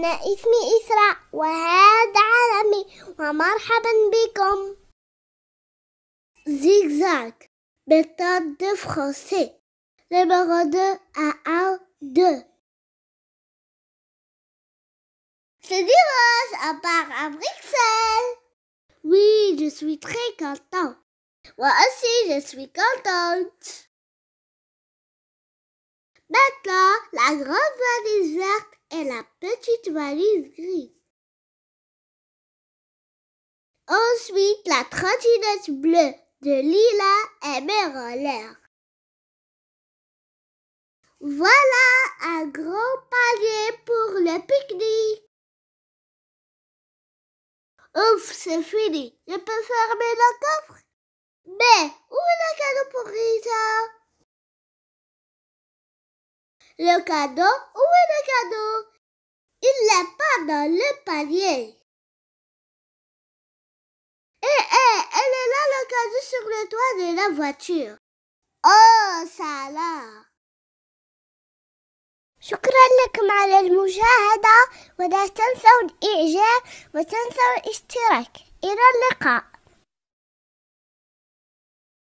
أنا اسمي إسراء وهذا علمي ومرحبا بكم Zigzag méthode de français numéro 2 à 1 2 C'est Rose, à part à Bruxelles Oui, je suis très contente Moi aussi, je suis contente Maintenant, la grande valise verte et la petite valise grise. Ensuite, la trottinette bleue de Lila et Méroller. Voilà un grand palier pour le pique-nique. Ouf, c'est fini. Je peux fermer le coffre Le cadeau, où est le cadeau Il n'est pas dans le panier. Eh, eh, elle est là, le cadeau sur le toit de la voiture. Oh, ça là. شكرا لكم على المشاهدة ولا تنسوا الإعجاب وتنسوا الاشتراك إلى اللقاء